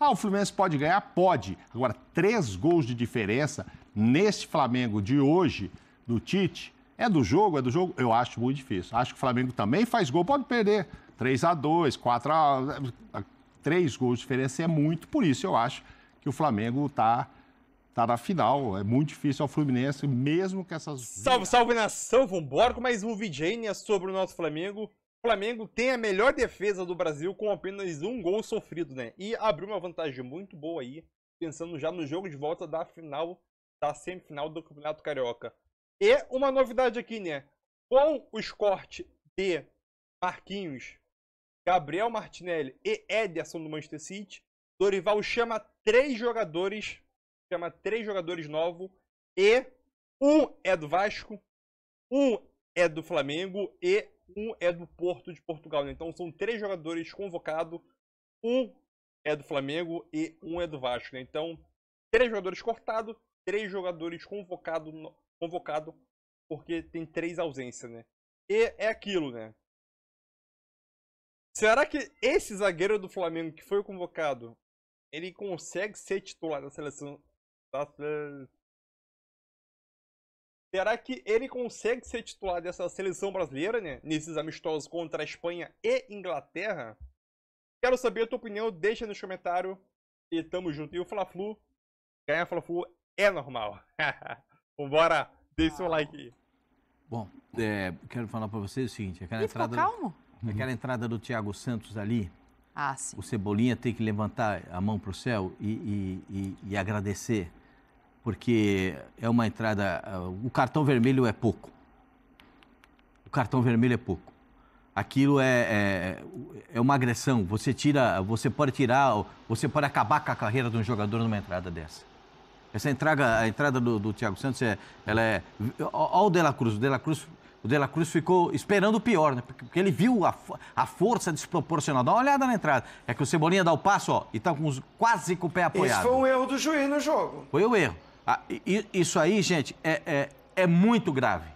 Ah, o Fluminense pode ganhar? Pode. Agora, três gols de diferença neste Flamengo de hoje, do Tite, é do jogo, é do jogo? Eu acho muito difícil. Acho que o Flamengo também faz gol, pode perder. 3 a 2 4 a... É, três gols de diferença é muito, por isso eu acho que o Flamengo está tá na final. É muito difícil ao Fluminense, mesmo com essas. Salve, salve nação, vambora com mais um Videnia sobre o nosso Flamengo. O Flamengo tem a melhor defesa do Brasil com apenas um gol sofrido, né? E abriu uma vantagem muito boa aí, pensando já no jogo de volta da final, da semifinal do Campeonato Carioca. E uma novidade aqui, né? Com os cortes de Marquinhos, Gabriel Martinelli e Ederson do Manchester City, Dorival chama três jogadores, chama três jogadores novos e um é do Vasco, um é do Flamengo e um é do Porto de Portugal. Né? Então são três jogadores convocados, um é do Flamengo e um é do Vasco. Né? Então, três jogadores cortados, três jogadores convocados, convocado, porque tem três ausências, né? E é aquilo, né? Será que esse zagueiro do Flamengo que foi convocado, ele consegue ser titular da seleção, da Será que ele consegue ser titular dessa seleção brasileira, né? Nesses amistosos contra a Espanha e Inglaterra? Quero saber a tua opinião, deixa nos comentários. E tamo junto. E o Fla-Flu, ganhar Fla-Flu é normal. Vambora, deixa seu ah. like aí. Bom, é, quero falar para vocês o seguinte. Aquela Ih, entrada, calmo? Uhum. Aquela entrada do Thiago Santos ali, ah, o Cebolinha tem que levantar a mão pro céu e, e, e, e agradecer porque é uma entrada. Ah, o cartão vermelho é pouco. O cartão vermelho é pouco. Aquilo é, é, é uma agressão. Você tira, você pode tirar, você pode acabar com a carreira de um jogador numa entrada dessa. Essa entrada, a entrada do, do Thiago Santos é, ela é, olha o De La Cruz, o De La Cruz o Cruz ficou esperando o pior, né? Porque ele viu a, a força desproporcional. Dá uma olhada na entrada. É que o Cebolinha dá o passo, ó, e tá com os, quase com o pé apoiado. Isso foi um erro do juiz no jogo. Foi o um erro. Ah, isso aí, gente, é, é, é muito grave.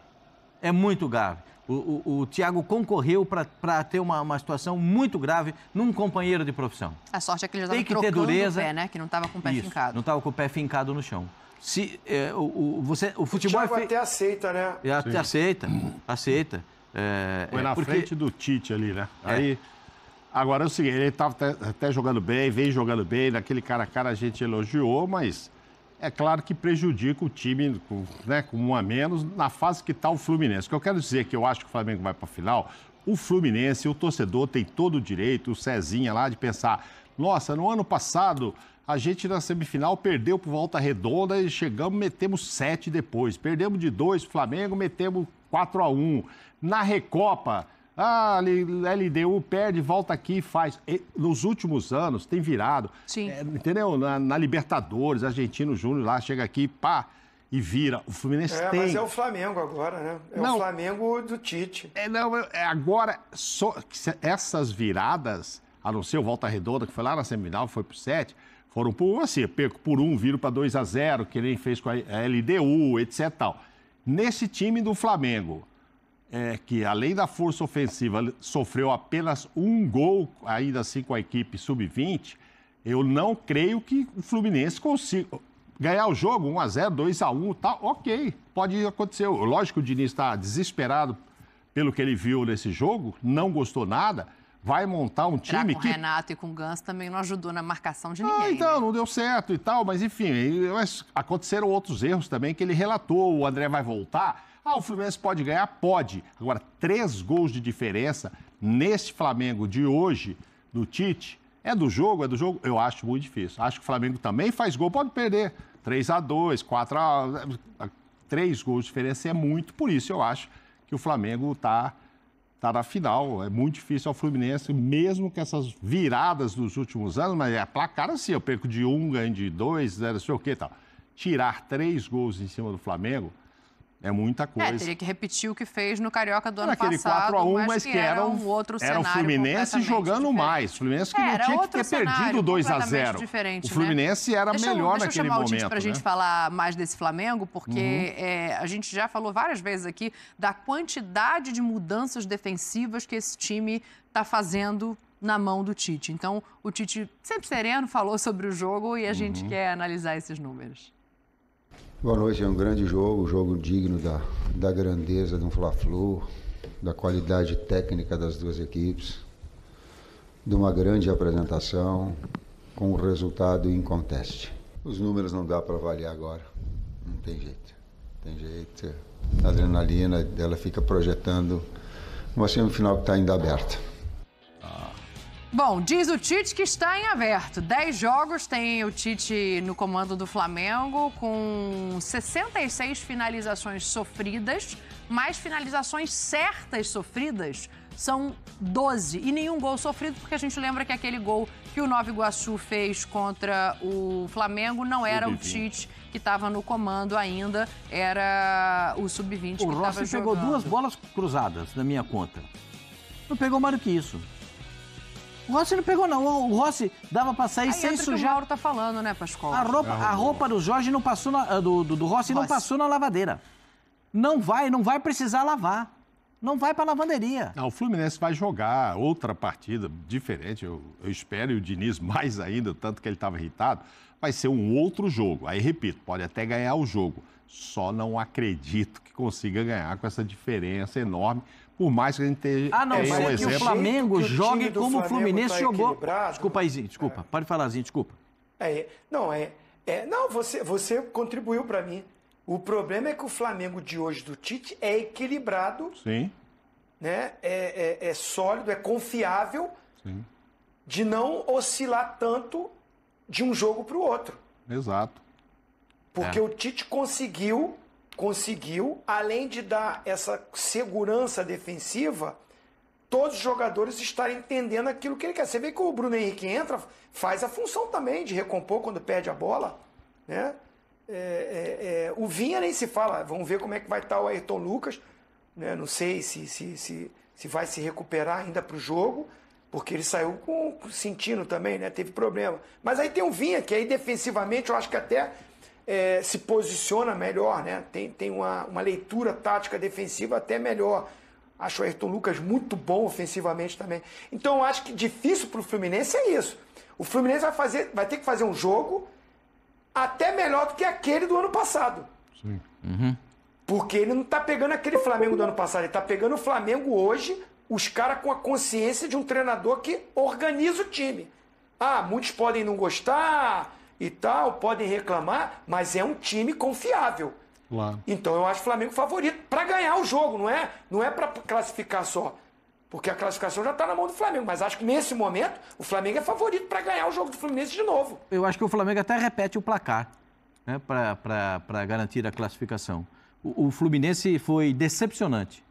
É muito grave. O, o, o Tiago concorreu para ter uma, uma situação muito grave num companheiro de profissão. A sorte é que ele já estava trocando dureza. o pé, né? Que não estava com o pé Isso, fincado. Não estava com o pé fincado no chão. Se, é, o, o, você, o futebol... O é Thiago é fe... até aceita, né? até aceita, aceita. É, Foi é na porque... frente do Tite ali, né? É. Aí... Agora é o seguinte, ele estava até, até jogando bem, vem jogando bem, naquele cara a cara a gente elogiou, mas é claro que prejudica o time com, né, com um a menos na fase que está o Fluminense. O que eu quero dizer é que eu acho que o Flamengo vai para a final, o Fluminense, o torcedor tem todo o direito, o Cezinha lá, de pensar, nossa, no ano passado a gente na semifinal perdeu por volta redonda e chegamos, metemos sete depois. Perdemos de dois, Flamengo, metemos 4 a 1 Na Recopa, ah, LDU perde, volta aqui e faz. nos últimos anos tem virado. Sim. É, entendeu? Na, na, Libertadores, Argentino Júnior lá chega aqui, pá, e vira. O Fluminense é, tem. Mas é o Flamengo agora, né? É não, o Flamengo do Tite. É, não, é, é agora, só, essas viradas, a não ser o Volta Redonda, que foi lá na semifinal, foi pro 7, foram por assim, perco por um, viro para 2 a 0 que nem fez com a LDU, etc. Tal. Nesse time do Flamengo é que, além da força ofensiva, sofreu apenas um gol, ainda assim com a equipe sub-20, eu não creio que o Fluminense consiga ganhar o jogo 1 a 0 2 a 1 tá ok, pode acontecer. Lógico que o Diniz está desesperado pelo que ele viu nesse jogo, não gostou nada, vai montar um time com que... com o Renato e com o Gans também não ajudou na marcação de ah, ninguém. Ah, então, né? não deu certo e tal, mas enfim, aconteceram outros erros também que ele relatou, o André vai voltar ah, o Fluminense pode ganhar? Pode. Agora, três gols de diferença neste Flamengo de hoje, do Tite, é do jogo, é do jogo? Eu acho muito difícil. Acho que o Flamengo também faz gol, pode perder. 3 a 2 4 a... Três gols de diferença é muito, por isso eu acho que o Flamengo está tá na final. É muito difícil ao Fluminense, mesmo com essas viradas dos últimos anos, mas é placar assim, eu perco de um, ganho de dois, não sei o quê tal. Tirar três gols em cima do Flamengo é muita é, coisa. É, teria que repetir o que fez no Carioca do era ano passado. 4x1, mas, mas que era um, outro cenário. Era o Fluminense jogando diferente. mais. O Fluminense que é, não tinha que ter perdido 2x0. O né? Fluminense né? era deixa melhor eu, deixa chamar o Tite Para a né? gente falar mais desse Flamengo, porque uhum. é, a gente já falou várias vezes aqui da quantidade de mudanças defensivas que esse time está fazendo na mão do Tite. Então, o Tite, sempre sereno, falou sobre o jogo e a uhum. gente quer analisar esses números. Boa noite, é um grande jogo, um jogo digno da, da grandeza de um Fla-Flu, da qualidade técnica das duas equipes, de uma grande apresentação, com um resultado inconteste. Os números não dá para avaliar agora, não tem jeito, tem jeito. A adrenalina dela fica projetando uma semifinal que está ainda aberta. Bom, diz o Tite que está em aberto. Dez jogos tem o Tite no comando do Flamengo, com 66 finalizações sofridas, mais finalizações certas sofridas são 12. E nenhum gol sofrido, porque a gente lembra que aquele gol que o Nova Iguaçu fez contra o Flamengo não era o Tite que estava no comando ainda, era o Sub-20 que estava jogando. O Rossi pegou duas bolas cruzadas na minha conta. Não pegou mais do que isso. O Rossi não pegou, não. O Rossi dava pra sair Aí sem sujar. o Mauro tá falando, né, Pascoal? A roupa, é, a roupa do Jorge não passou na, eh, do, do, do Rossi, Rossi não passou na lavadeira. Não vai, não vai precisar lavar não vai para a lavanderia. Não, ah, o Fluminense vai jogar outra partida diferente, eu, eu espero, e o Diniz mais ainda, tanto que ele estava irritado. Vai ser um outro jogo. Aí, repito, pode até ganhar o jogo. Só não acredito que consiga ganhar com essa diferença enorme por mais que a gente tenha. Ah, não, é mas um é que o Flamengo que jogue o como o Fluminense tá jogou. Desculpa aí, desculpa. É. Pode falar, Zinho, desculpa. É, não, é, é. Não, você, você contribuiu para mim. O problema é que o Flamengo de hoje do Tite é equilibrado. Sim. Né? É, é, é sólido, é confiável. Sim. De não oscilar tanto de um jogo para o outro. Exato. Porque é. o Tite conseguiu conseguiu, além de dar essa segurança defensiva, todos os jogadores estarem entendendo aquilo que ele quer. Você vê que o Bruno Henrique entra, faz a função também de recompor quando perde a bola, né? É, é, é, o Vinha nem se fala. Vamos ver como é que vai estar tá o Ayrton Lucas. Né? Não sei se, se, se, se vai se recuperar ainda para o jogo, porque ele saiu com, sentindo também, né? teve problema. Mas aí tem o Vinha, que aí defensivamente eu acho que até é, se posiciona melhor, né? tem, tem uma, uma leitura tática defensiva até melhor. Acho o Ayrton Lucas muito bom ofensivamente também. Então acho que difícil para o Fluminense é isso. O Fluminense vai, fazer, vai ter que fazer um jogo até melhor do que aquele do ano passado. Sim. Uhum. Porque ele não está pegando aquele Flamengo do ano passado, ele está pegando o Flamengo hoje, os caras com a consciência de um treinador que organiza o time. Ah, muitos podem não gostar, e tal, podem reclamar, mas é um time confiável. Lá. Então eu acho o Flamengo favorito para ganhar o jogo, não é? Não é para classificar só. Porque a classificação já está na mão do Flamengo, mas acho que nesse momento o Flamengo é favorito para ganhar o jogo do Fluminense de novo. Eu acho que o Flamengo até repete o placar né, para garantir a classificação. O, o Fluminense foi decepcionante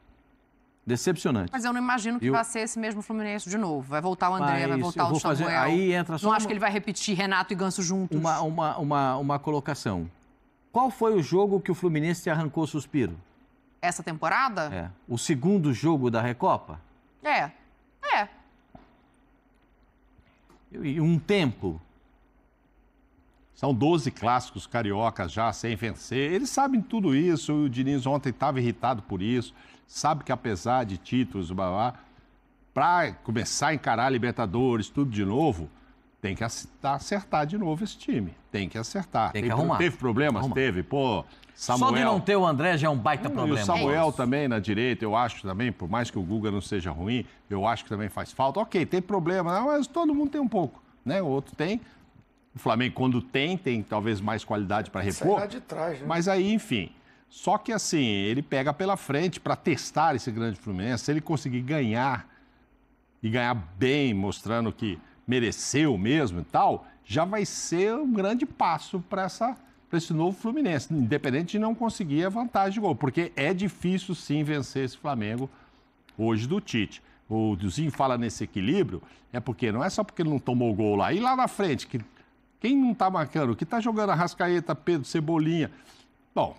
Decepcionante. Mas eu não imagino que eu... vai ser esse mesmo Fluminense de novo. Vai voltar o André, Mas vai voltar o Samuel. Fazer... Aí entra só não uma... acho que ele vai repetir Renato e Ganso juntos. Uma, uma, uma, uma colocação. Qual foi o jogo que o Fluminense arrancou o suspiro? Essa temporada? É. O segundo jogo da Recopa? É. É. E um tempo. São 12 clássicos cariocas já sem vencer. Eles sabem tudo isso. O Diniz ontem estava irritado por isso sabe que apesar de títulos, para começar a encarar a Libertadores, tudo de novo, tem que tá, acertar de novo esse time. Tem que acertar. Tem que arrumar. Teve problemas? Arrumar. Teve. Pô, Samuel... Só de não ter o André já é um baita hum, problema. E o Samuel é também na direita, eu acho também, por mais que o Guga não seja ruim, eu acho que também faz falta. Ok, tem problema, mas todo mundo tem um pouco. Né? O outro tem. O Flamengo, quando tem, tem talvez mais qualidade para repor. Sai lá de trás, né? Mas aí, enfim. Só que assim, ele pega pela frente para testar esse grande Fluminense. Se ele conseguir ganhar e ganhar bem, mostrando que mereceu mesmo e tal, já vai ser um grande passo para essa para esse novo Fluminense, independente de não conseguir a vantagem de gol, porque é difícil sim vencer esse Flamengo hoje do Tite. O Duzinho fala nesse equilíbrio, é porque não é só porque ele não tomou o gol lá. E lá na frente, que, quem não está marcando, que está jogando a Rascaeta, Pedro, Cebolinha. Bom,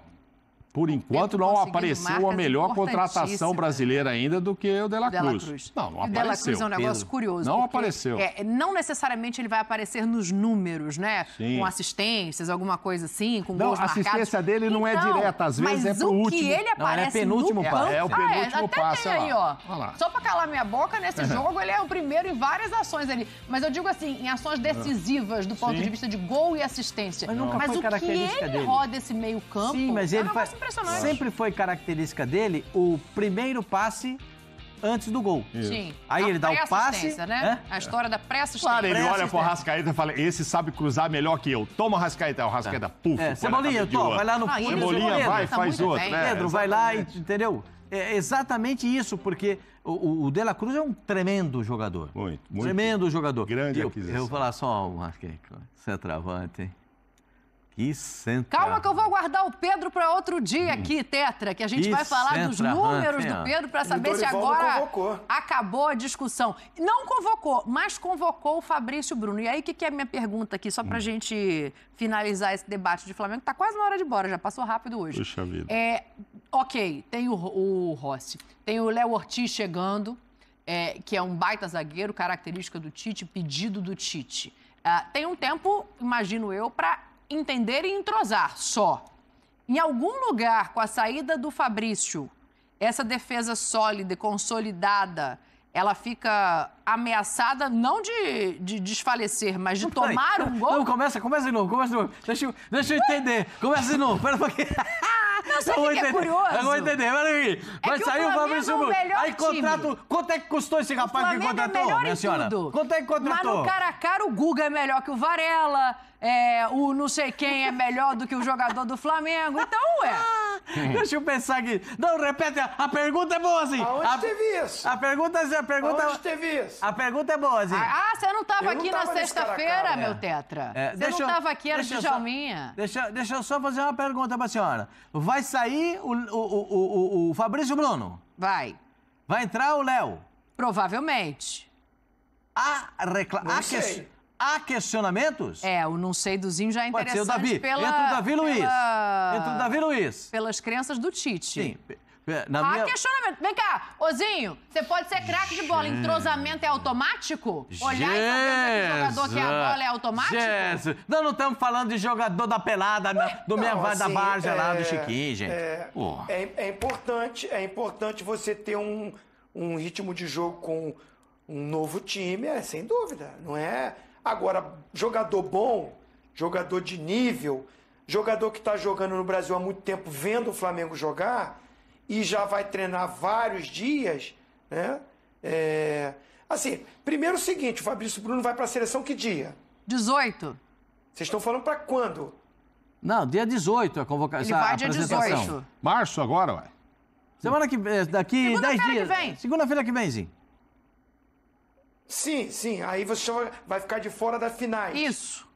por enquanto, não apareceu a melhor contratação brasileira ainda do que o Dela Cruz. Cruz. Não, não é, apareceu. Dela Cruz é um negócio Pedro. curioso. Não apareceu. É, é, não necessariamente ele vai aparecer nos números, né? Sim. Com assistências, alguma coisa assim, com não, gols marcados. A assistência dele não é então, é direta, às vezes é pro último. Mas o que ele aparece não, é penúltimo no passo. É, é o penúltimo ah, é, passo. Até aí, ó. Só pra calar minha boca, nesse jogo ele é o primeiro em várias ações ali. Mas eu digo assim, em ações ah. decisivas do ponto Sim. de vista de gol e assistência. Mas, nunca mas o que ele roda esse meio campo... Sim, mas ele faz impressionante. Sempre foi característica dele o primeiro passe antes do gol. Sim. Aí a ele dá o passe. Né? É? A história da pressa assistência Claro, ele olha pro Rascaeta e fala: esse sabe cruzar melhor que eu. Toma o Rascaeta. O Rascaeta, é. puf. É, Cebolinha, tá toma, vai lá no pulo. Ah, Cebolinha, vai, tá faz outro. Né? Pedro, vai lá e. Entendeu? É exatamente isso, porque o, o De La Cruz é um tremendo jogador. Muito, muito. Tremendo jogador. Grande eu, aquisição. Eu vou falar só uma, é centroavante, hein? Que senta. Calma que eu vou guardar o Pedro para outro dia hum. aqui, Tetra, que a gente que vai falar centra, dos números do Pedro para saber se agora acabou a discussão. Não convocou, mas convocou o Fabrício Bruno. E aí, o que, que, é a minha pergunta aqui, só para a hum. gente finalizar esse debate de Flamengo? Está quase na hora de ir embora, já passou rápido hoje. Puxa vida. É, ok, tem o, o Rossi, tem o Léo Ortiz chegando, é, que é um baita zagueiro, característica do Tite, pedido do Tite. Ah, tem um tempo, imagino eu, para entender e entrosar só. Em algum lugar, com a saída do Fabrício, essa defesa sólida e consolidada, ela fica ameaçada não de, de desfalecer, mas de tomar um gol. Não, começa, começa de novo, começa de novo. Deixa, eu, deixa eu entender. Começa de novo. Pera um pouquinho. Vocês não vou entender. Não vou entender, peraí. Vai sair o Fabrício Bruno. É Aí contrato. Quanto é que custou esse rapaz que é contratou, minha senhora? Quanto é que contratou? Mas no cara a cara, o Guga é melhor que o Varela. É, o não sei quem é melhor do que o jogador do Flamengo. Então, ué. Ah, Deixa eu pensar aqui. Não, repete. A, pergunta é boa, assim. Aonde teve isso? A pergunta, é assim, a pergunta, Aonde teve isso? A pergunta é boa, assim. Ah, ah você não estava aqui tava na sexta-feira, meu é. tetra. É, você não estava aqui, era deixa de Deixa, deixa eu só fazer uma pergunta pra senhora. Vai sair o, o, o, o Fabrício Bruno? Vai. Vai entrar o Léo? Provavelmente. A reclamação há questionamentos? É, o não sei dozinho já é interessante Pode ser o Davi. Pela, Entra o Davi Luiz. Pela... Entra o Davi Luiz. Pelas crenças do Tite. Sim. Na ah, minha... questionamento. Vem cá, Ozinho, você pode ser craque de bola. Entrosamento é automático? Olhar Jesus. e saber jogador que a bola é automático? Jesus. Não, não estamos falando de jogador da pelada, Ué? Né? Então, do minha assim, da barja é... lá do é, Chiquinho, gente. É... É, é, importante, é importante você ter um, um ritmo de jogo com um novo time, é, sem dúvida. Não é Agora, jogador bom, jogador de nível, jogador que está jogando no Brasil há muito tempo, vendo o Flamengo jogar e já vai treinar vários dias, né? É... Assim, primeiro é o seguinte, o Fabrício Bruno vai para a seleção que dia? 18. Vocês estão falando para quando? Não, dia 18 a convocação. Ele vai dia 18. Março agora, ué. Semana que vem eh, daqui Segunda que dias. Segunda-feira que vem, Zinho. Sim, sim. Aí você vai ficar de fora das finais Isso.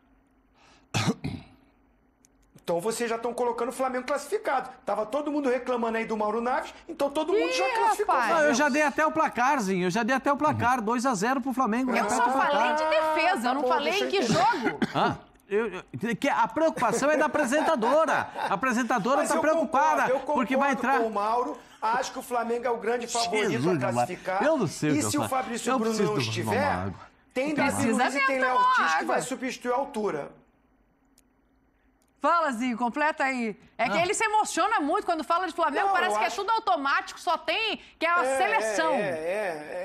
Então vocês já estão colocando o Flamengo classificado. Tava todo mundo reclamando aí do Mauro Naves, então todo mundo Ih, já classificou. não, eu já dei até o placar zinho eu já dei até o placar, 2 a 0 pro Flamengo. Eu só falei de defesa, eu não ah, Pô, falei em que jogo. Hã? Eu, eu, que a preocupação é da apresentadora. A apresentadora está preocupada, concordo, eu concordo porque vai entrar. Com o Mauro, Acho que o Flamengo é o grande favorito Jesus, a classificar. Eu não sei, E se o Fabrício eu Bruno não estiver, tem Davi Luiz e tem Léo Ortiz que vai substituir a altura. Fala, Zinho, completa aí. É que ah. ele se emociona muito quando fala de Flamengo, não, parece que é acho... é tudo automático, só tem que é a é, seleção. É, é,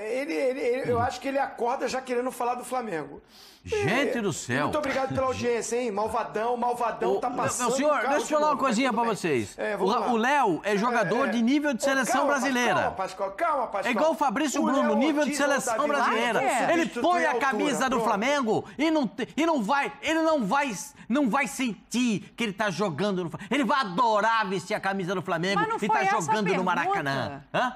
é. Ele, ele, ele, eu acho que ele acorda já querendo falar do Flamengo. Gente e, é, do céu. Muito obrigado pela audiência, hein? Malvadão, malvadão, o, tá passando. Não, senhor, deixa eu falar uma coisinha pra vocês. É, o Léo é, é jogador de nível de seleção calma, brasileira. Calma, Pascoal, calma, Pascoal. É igual o Fabrício o Bruno, nível de seleção brasileira. Ele põe a camisa do Flamengo e não, e não vai, ele não vai, não vai sentir que ele tá jogando no Flamengo. Ele vai adorar vestir a camisa do Flamengo e tá jogando no Maracanã. Hã?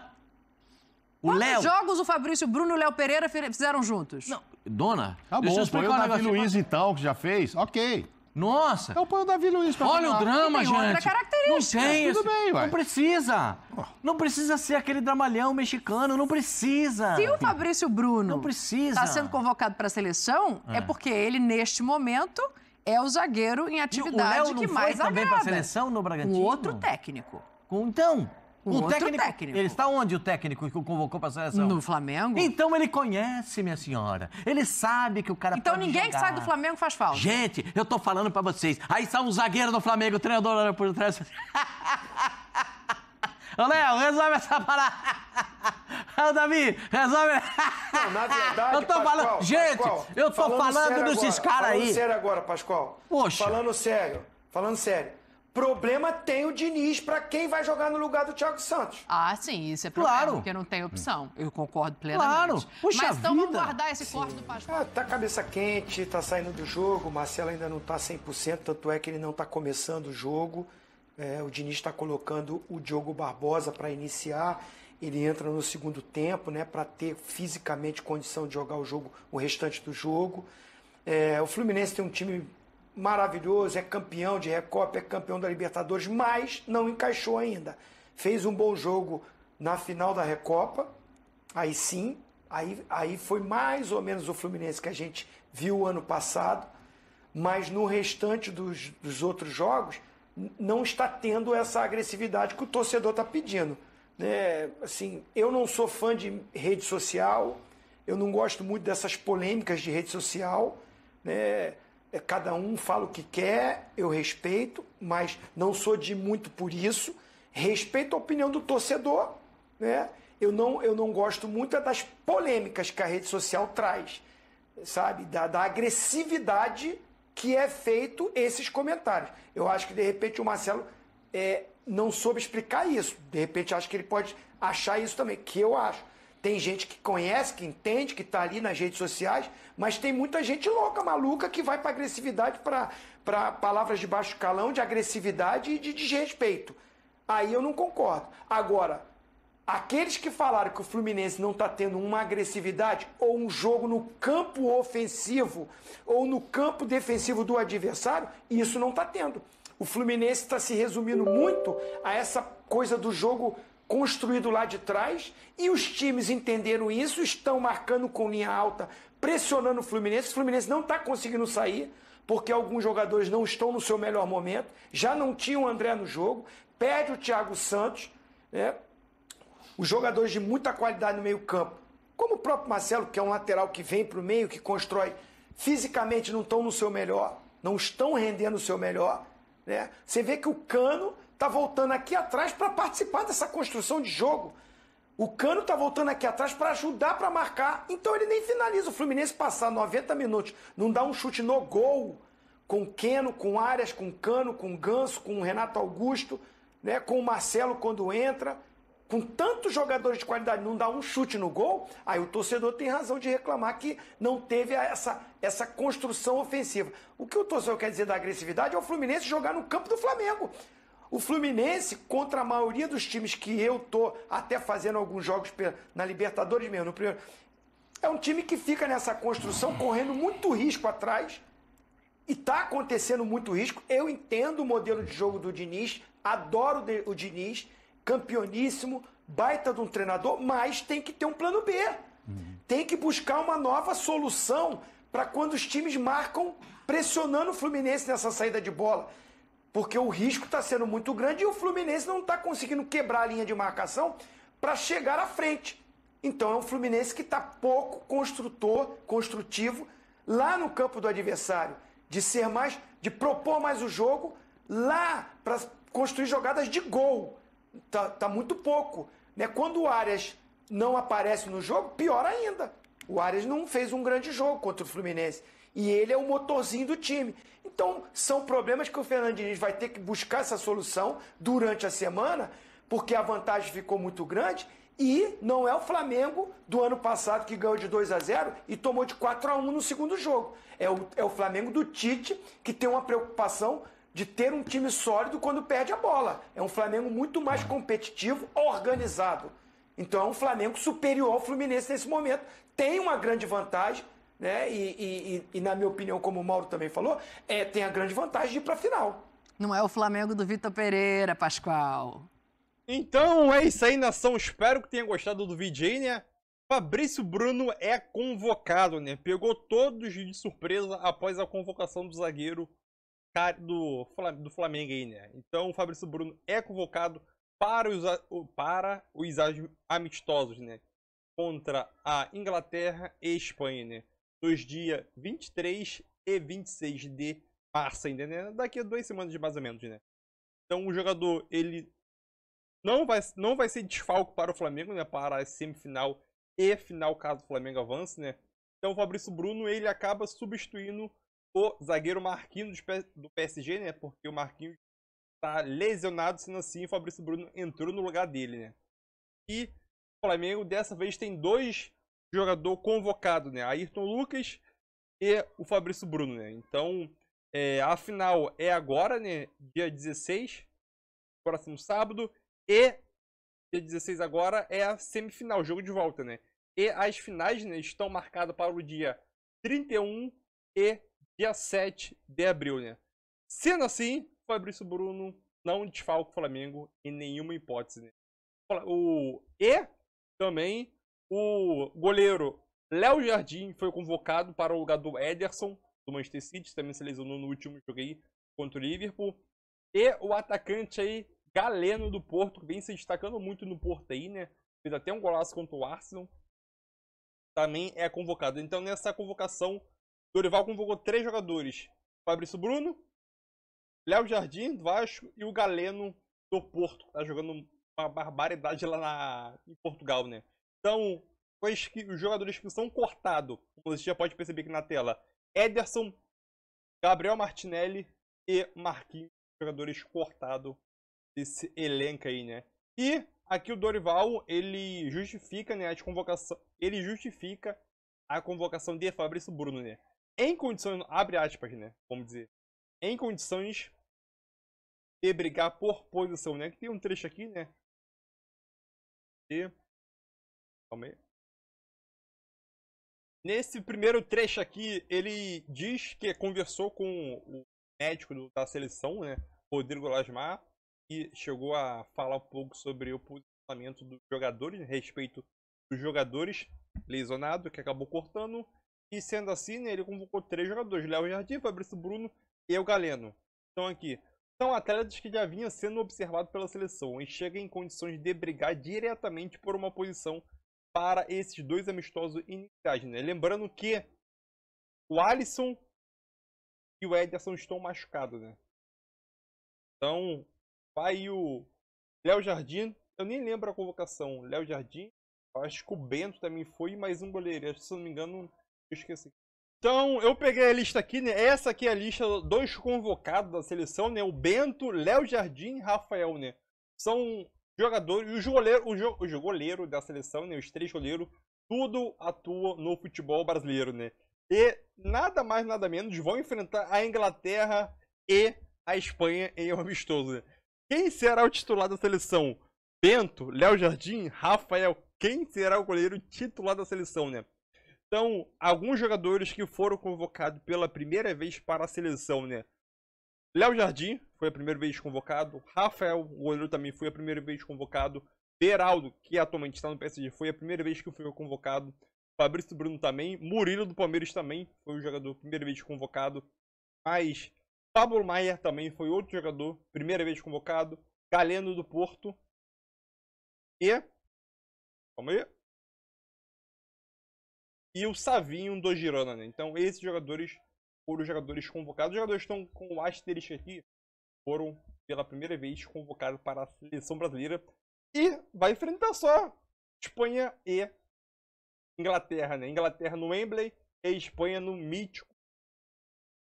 O Quantos Léo... jogos o Fabrício Bruno e o Léo Pereira fizeram juntos? Não, dona, tá bom, deixa eu explicar o Davi Luiz, e então, que já fez. Ok. Nossa! Então põe o Davi Luiz pra Olha o drama, tem gente. Outra característica. Não tem isso. Tudo bem, ué. Não precisa. Não precisa ser aquele dramalhão mexicano, não precisa. Se o Fabrício Bruno não precisa. tá sendo convocado para a seleção, é. é porque ele, neste momento, é o zagueiro em atividade que mais foi também para a seleção no Bragantino? Um outro técnico. Então, um o técnico, técnico, Ele está onde o técnico que o convocou para a seleção? No Flamengo. Então ele conhece, minha senhora. Ele sabe que o cara Então ninguém jogar. que sai do Flamengo faz falta. Gente, eu estou falando para vocês. Aí está um zagueiro do Flamengo, o treinador olha por trás. Ô, Léo, resolve essa parada. Ô, Davi, resolve. Não, na verdade, eu tô Pascoal, falando. Gente, Pascoal, eu tô falando, falando desses caras aí. Falando sério agora, Pascoal. Poxa. Falando sério. Falando sério. Problema tem o Diniz para quem vai jogar no lugar do Thiago Santos. Ah, sim, isso é problema, claro. porque não tem opção. Eu concordo plenamente. Claro. Puxa Mas então vida. vamos guardar esse corte do Pascoal. Ah, tá cabeça quente, tá saindo do jogo, o Marcelo ainda não tá 100%, tanto é que ele não tá começando o jogo. É, o Diniz está colocando o Diogo Barbosa para iniciar. Ele entra no segundo tempo, né, para ter fisicamente condição de jogar o jogo, o restante do jogo. É, o Fluminense tem um time maravilhoso, é campeão de Recopa, é campeão da Libertadores, mas não encaixou ainda. Fez um bom jogo na final da Recopa, aí sim, aí, aí foi mais ou menos o Fluminense que a gente viu ano passado, mas no restante dos, dos outros jogos não está tendo essa agressividade que o torcedor está pedindo. Né? Assim, eu não sou fã de rede social, eu não gosto muito dessas polêmicas de rede social. Né? É, cada um fala o que quer, eu respeito, mas não sou de muito por isso. Respeito a opinião do torcedor. Né? Eu, não, eu não gosto muito é das polêmicas que a rede social traz, sabe? Da, da agressividade que é feito esses comentários. Eu acho que, de repente, o Marcelo é, não soube explicar isso. De repente, acho que ele pode achar isso também, que eu acho. Tem gente que conhece, que entende, que está ali nas redes sociais, mas tem muita gente louca, maluca, que vai para agressividade, para palavras de baixo calão, de agressividade e de desrespeito. Aí eu não concordo. Agora, Aqueles que falaram que o Fluminense não está tendo uma agressividade ou um jogo no campo ofensivo ou no campo defensivo do adversário, isso não está tendo. O Fluminense está se resumindo muito a essa coisa do jogo construído lá de trás e os times entenderam isso, estão marcando com linha alta, pressionando o Fluminense. O Fluminense não está conseguindo sair porque alguns jogadores não estão no seu melhor momento, já não tinha o André no jogo, perde o Thiago Santos. Né? os jogadores de muita qualidade no meio-campo, como o próprio Marcelo, que é um lateral que vem para o meio, que constrói, fisicamente não estão no seu melhor, não estão rendendo o seu melhor. Né? Você vê que o Cano está voltando aqui atrás para participar dessa construção de jogo. O Cano está voltando aqui atrás para ajudar para marcar. Então ele nem finaliza. O Fluminense passar 90 minutos, não dá um chute no gol com Queno, com Arias, com Cano, com Ganso, com Renato Augusto, né? com o Marcelo quando entra com tantos jogadores de qualidade, não dá um chute no gol, aí o torcedor tem razão de reclamar que não teve essa, essa construção ofensiva. O que o torcedor quer dizer da agressividade é o Fluminense jogar no campo do Flamengo. O Fluminense, contra a maioria dos times que eu tô até fazendo alguns jogos na Libertadores mesmo, no primeiro, é um time que fica nessa construção correndo muito risco atrás. E está acontecendo muito risco. Eu entendo o modelo de jogo do Diniz, adoro o Diniz campeoníssimo, baita de um treinador, mas tem que ter um plano B. Uhum. Tem que buscar uma nova solução para quando os times marcam pressionando o Fluminense nessa saída de bola. Porque o risco está sendo muito grande e o Fluminense não está conseguindo quebrar a linha de marcação para chegar à frente. Então é um Fluminense que está pouco construtor, construtivo lá no campo do adversário, de ser mais, de propor mais o jogo lá para construir jogadas de gol tá, tá muito pouco. Né? Quando o Arias não aparece no jogo, pior ainda. O Arias não fez um grande jogo contra o Fluminense. E ele é o motorzinho do time. Então, são problemas que o Fernandinho vai ter que buscar essa solução durante a semana, porque a vantagem ficou muito grande. E não é o Flamengo do ano passado que ganhou de 2 a 0 e tomou de 4 a 1 no segundo jogo. É o, é o Flamengo do Tite, que tem uma preocupação de ter um time sólido quando perde a bola. É um Flamengo muito mais competitivo, organizado. Então é um Flamengo superior ao Fluminense nesse momento. Tem uma grande vantagem, né? E, e, e na minha opinião, como o Mauro também falou, é, tem a grande vantagem de ir para a final. Não é o Flamengo do Vitor Pereira, Pascoal. Então é isso aí, nação. Espero que tenha gostado do vídeo né? Fabrício Bruno é convocado, né? Pegou todos de surpresa após a convocação do zagueiro do, do Flamengo aí, né? Então o Fabrício Bruno é convocado para os, para os amistosos, né? Contra a Inglaterra e Espanha, né? Nos dias 23 e 26 de março ainda, né? Daqui a duas semanas de mais ou menos, né? Então o jogador, ele não vai, não vai ser desfalco para o Flamengo, né? Para a semifinal e final caso o Flamengo avance, né? Então o Fabrício Bruno, ele acaba substituindo o zagueiro Marquinhos do PSG, né? Porque o Marquinhos tá lesionado, sendo assim, o Fabrício Bruno entrou no lugar dele, né? E o Flamengo dessa vez tem dois jogador convocado, né? Ayrton Lucas e o Fabrício Bruno, né? Então, é, a final é agora, né? Dia 16, próximo sábado, e dia 16 agora é a semifinal, jogo de volta, né? E as finais né, estão marcadas para o dia 31 e dia 7 de abril, né? Sendo assim, Fabrício Bruno não desfalca o Flamengo em nenhuma hipótese. Né? O... E também o goleiro Léo Jardim foi convocado para o lugar do Ederson, do Manchester City, também se lesionou no último jogo aí contra o Liverpool. E o atacante aí, Galeno do Porto, que vem se destacando muito no Porto aí, né? Fez até um golaço contra o Arsenal. Também é convocado. Então nessa convocação Dorival convocou três jogadores: Fabrício Bruno, Léo Jardim, do Vasco e o Galeno do Porto. Tá jogando uma barbaridade lá na, em Portugal, né? Então, pois que os jogadores que são cortados, como você já pode perceber aqui na tela, Ederson, Gabriel Martinelli e Marquinhos, jogadores cortados desse elenco aí, né? E aqui o Dorival, ele justifica, né, a convocação, ele justifica a convocação de Fabrício Bruno, né? em condições, abre aspas, né? Vamos dizer, em condições de brigar por posição, né? Que tem um trecho aqui, né? E. Calma aí. Nesse primeiro trecho aqui, ele diz que conversou com o médico da seleção, né? Rodrigo Lasmar, e chegou a falar um pouco sobre o posicionamento dos jogadores, né, respeito dos jogadores lesionados que acabou cortando, e sendo assim, né, ele convocou três jogadores: Léo Jardim, Fabrício Bruno e o Galeno. Então aqui, são atletas que já vinham sendo observados pela seleção e chegam em condições de brigar diretamente por uma posição para esses dois amistosos iniciais. Né? Lembrando que o Alisson e o Ederson estão machucados, né? Então, vai o Léo Jardim. Eu nem lembro a convocação. Léo Jardim, acho que o Bento também foi, mais um goleiro. Se não me engano, esqueci. Então, eu peguei a lista aqui, né? Essa aqui é a lista dos convocados da seleção, né? O Bento, Léo Jardim e Rafael, né? São jogadores, o goleiro o jo, os goleiros da seleção, né? Os três goleiros, tudo atua no futebol brasileiro, né? E nada mais, nada menos, vão enfrentar a Inglaterra e a Espanha em um amistoso, né? Quem será o titular da seleção? Bento, Léo Jardim, Rafael, quem será o goleiro titular da seleção, né? Então, alguns jogadores que foram convocados pela primeira vez para a seleção, né? Léo Jardim foi a primeira vez convocado, Rafael, o goleiro também foi a primeira vez convocado, Beraldo, que atualmente está no PSG, foi a primeira vez que foi convocado, Fabrício Bruno também, Murilo do Palmeiras também foi o jogador primeira vez convocado, mas Pablo Maier também foi outro jogador primeira vez convocado, Galeno do Porto e Calma aí e o Savinho do Girona, né? Então esses jogadores foram os jogadores convocados. Os jogadores estão com o asterisco aqui foram pela primeira vez convocados para a seleção brasileira e vai enfrentar só Espanha e Inglaterra, né? Inglaterra no Wembley e Espanha no mítico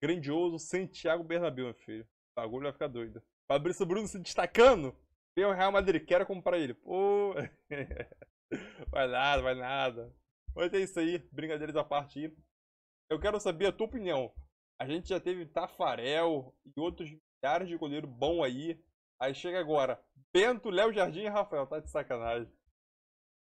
grandioso Santiago Bernabéu, meu filho. O bagulho vai ficar doido. Fabrício Bruno se destacando. Vem o Real Madrid, quero comprar ele. Pô. vai nada, vai nada. Mas é isso aí, brincadeiras à parte Eu quero saber a tua opinião. A gente já teve Tafarel e outros milhares de goleiro bom aí. Aí chega agora, Bento, Léo Jardim e Rafael, tá de sacanagem.